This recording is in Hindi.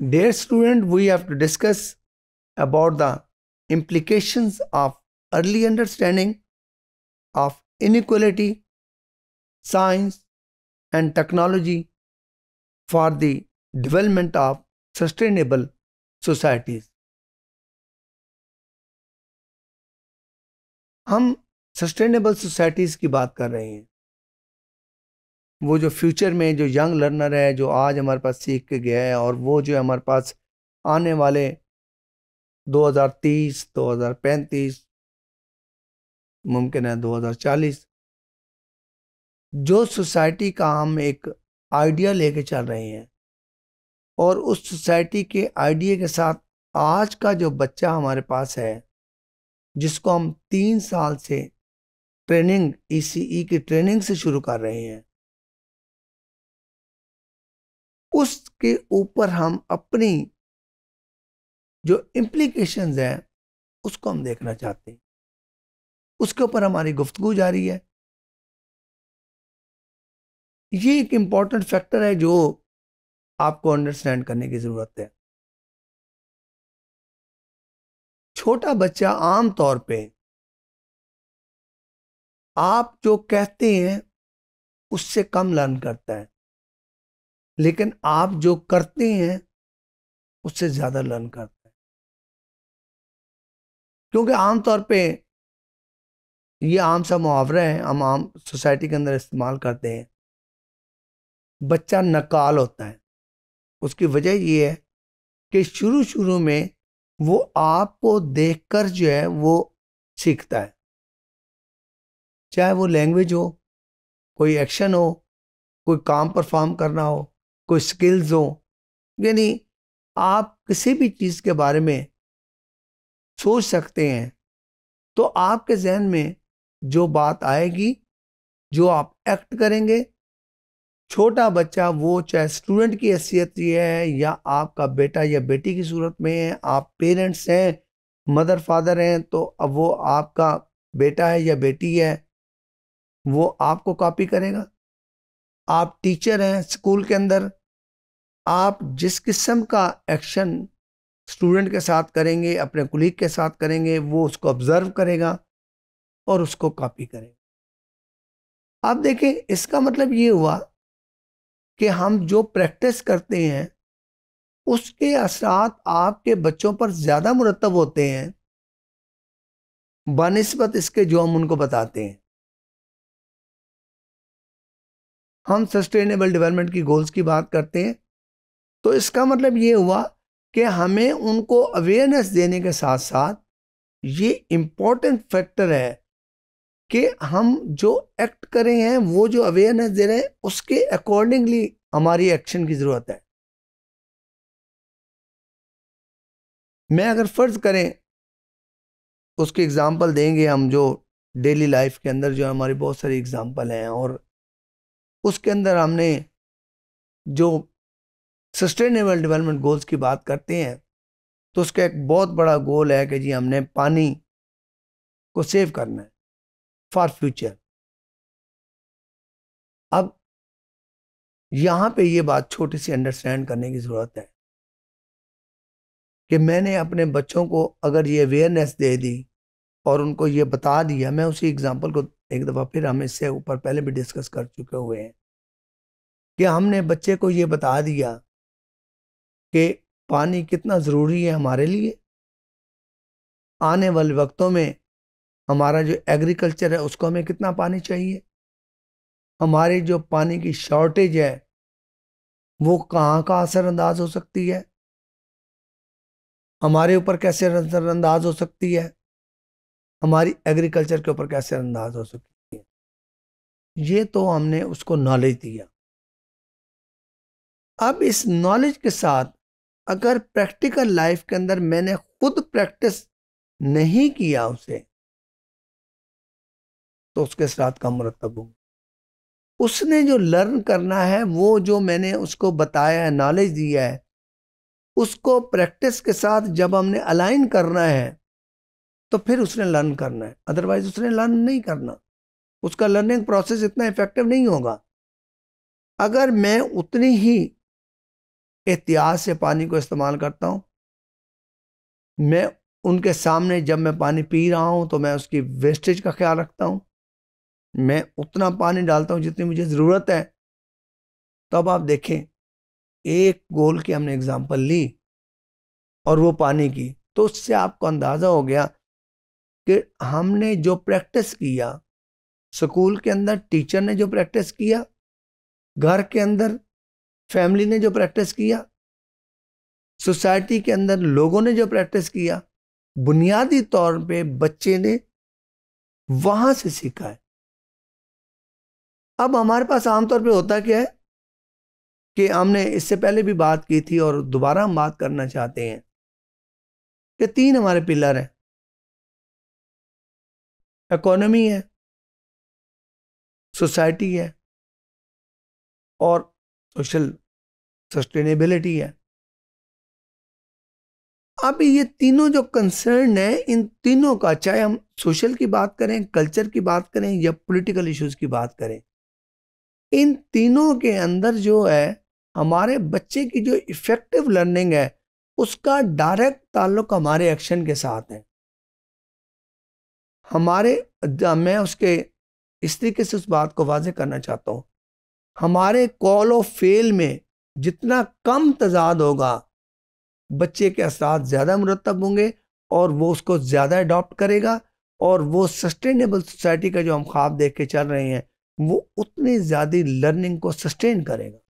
Dear student, we have to discuss about the implications of early understanding of inequality, science and technology for the development of sustainable societies. हम सस्टेनेबल सोसाइटीज़ की बात कर रहे हैं वो जो फ्यूचर में जो यंग लर्नर है जो आज हमारे पास सीख के गया है और वो जो हमारे पास आने वाले 2030, 2035 मुमकिन है 2040 जो सोसाइटी का हम एक आइडिया लेके चल रहे हैं और उस सोसाइटी के आइडिया के साथ आज का जो बच्चा हमारे पास है जिसको हम तीन साल से ट्रेनिंग ई e e की ट्रेनिंग से शुरू कर रहे हैं उसके ऊपर हम अपनी जो इम्प्लीकेशन हैं उसको हम देखना चाहते हैं उसके ऊपर हमारी गुफ्तगु जारी है ये एक इम्पॉर्टेंट फैक्टर है जो आपको अंडरस्टैंड करने की ज़रूरत है छोटा बच्चा आम तौर पे आप जो कहते हैं उससे कम लर्न करता है लेकिन आप जो करते हैं उससे ज़्यादा लर्न करते हैं क्योंकि आमतौर पे ये आम सा मुहावरा हैं हम आम सोसाइटी के अंदर इस्तेमाल करते हैं बच्चा नकाल होता है उसकी वजह ये है कि शुरू शुरू में वो आपको देखकर जो है वो सीखता है चाहे वो लैंग्वेज हो कोई एक्शन हो कोई काम परफॉर्म करना हो कोई स्किल्स हो यानी आप किसी भी चीज़ के बारे में सोच सकते हैं तो आपके जहन में जो बात आएगी जो आप एक्ट करेंगे छोटा बच्चा वो चाहे स्टूडेंट की हैसियत ये है या आपका बेटा या बेटी की सूरत में है आप पेरेंट्स हैं मदर फादर हैं तो अब वो आपका बेटा है या बेटी है वो आपको कॉपी करेगा आप टीचर हैं स्कूल के अंदर आप जिस किस्म का एक्शन स्टूडेंट के साथ करेंगे अपने कुलीग के साथ करेंगे वो उसको ऑब्ज़र्व करेगा और उसको कॉपी करेगा आप देखें इसका मतलब ये हुआ कि हम जो प्रैक्टिस करते हैं उसके असरात आपके बच्चों पर ज़्यादा मुरतब होते हैं बनस्बत इसके जो हम उनको बताते हैं हम सस्टेनेबल डेवलपमेंट की गोल्स की बात करते हैं तो इसका मतलब ये हुआ कि हमें उनको अवेयरनेस देने के साथ साथ ये इम्पोर्टेंट फैक्टर है कि हम जो एक्ट कर रहे हैं वो जो अवेयरनेस दे रहे हैं उसके अकॉर्डिंगली हमारी एक्शन की ज़रूरत है मैं अगर फ़र्ज़ करें उसकी एग्ज़ाम्पल देंगे हम जो डेली लाइफ के अंदर जो हमारी बहुत सारी एग्ज़ाम्पल हैं और उसके अंदर हमने जो सस्टेनेबल डेवलपमेंट गोल्स की बात करते हैं तो उसका एक बहुत बड़ा गोल है कि जी हमने पानी को सेव करना है फॉर फ्यूचर अब यहाँ पे ये बात छोटी सी अंडरस्टैंड करने की ज़रूरत है कि मैंने अपने बच्चों को अगर ये अवेयरनेस दे दी और उनको ये बता दिया मैं उसी एग्ज़ाम्पल को एक दफ़ा फिर हम इससे ऊपर पहले भी डिस्कस कर चुके हुए हैं कि हमने बच्चे को ये बता दिया कि पानी कितना ज़रूरी है हमारे लिए आने वाले वक्तों में हमारा जो एग्रीकल्चर है उसको हमें कितना पानी चाहिए हमारी जो पानी की शॉर्टेज है वो कहाँ का असरअंदाज हो सकती है हमारे ऊपर कैसे असरअंदाज हो सकती है हमारी एग्रीकल्चर के ऊपर कैसे अंदाज हो सकती है ये तो हमने उसको नॉलेज दिया अब इस नॉलेज के साथ अगर प्रैक्टिकल लाइफ के अंदर मैंने खुद प्रैक्टिस नहीं किया उसे तो उसके साथ का मुरतब हूँ उसने जो लर्न करना है वो जो मैंने उसको बताया है नॉलेज दिया है उसको प्रैक्टिस के साथ जब हमने अलाइन करना है तो फिर उसने लर्न करना है अदरवाइज उसने लर्न नहीं करना उसका लर्निंग प्रोसेस इतना इफेक्टिव नहीं होगा अगर मैं उतनी ही एहतियात से पानी को इस्तेमाल करता हूँ मैं उनके सामने जब मैं पानी पी रहा हूँ तो मैं उसकी वेस्टेज का ख्याल रखता हूँ मैं उतना पानी डालता हूँ जितनी मुझे ज़रूरत है तब आप देखें एक गोल की हमने एग्ज़ाम्पल ली और वो पानी की तो उससे आपको अंदाज़ा हो गया कि हमने जो प्रैक्टिस किया स्कूल के अंदर टीचर ने जो प्रैक्टिस किया घर के अंदर फैमिली ने जो प्रैक्टिस किया सोसाइटी के अंदर लोगों ने जो प्रैक्टिस किया बुनियादी तौर पे बच्चे ने वहां से सीखा है अब हमारे पास आमतौर पे होता क्या है कि हमने इससे पहले भी बात की थी और दोबारा हम बात करना चाहते हैं कि तीन हमारे पिलर हैं इकोनॉमी है सोसाइटी है और सोशल सस्टेनेबिलिटी है अब ये तीनों जो कंसर्न है इन तीनों का चाहे हम सोशल की बात करें कल्चर की बात करें या पॉलिटिकल इश्यूज की बात करें इन तीनों के अंदर जो है हमारे बच्चे की जो इफ़ेक्टिव लर्निंग है उसका डायरेक्ट ताल्लुक हमारे एक्शन के साथ है हमारे मैं उसके इस तरीके से उस बात को वाजे करना चाहता हूँ हमारे कॉल ऑफ फेल में जितना कम तजाद होगा बच्चे के असरात ज़्यादा मुरतब होंगे और वो उसको ज़्यादा अडॉप्ट करेगा और वो सस्टेनेबल सोसाइटी का जो हम ख्वाब देख के चल रहे हैं वो उतनी ज़्यादा लर्निंग को सस्टेन करेगा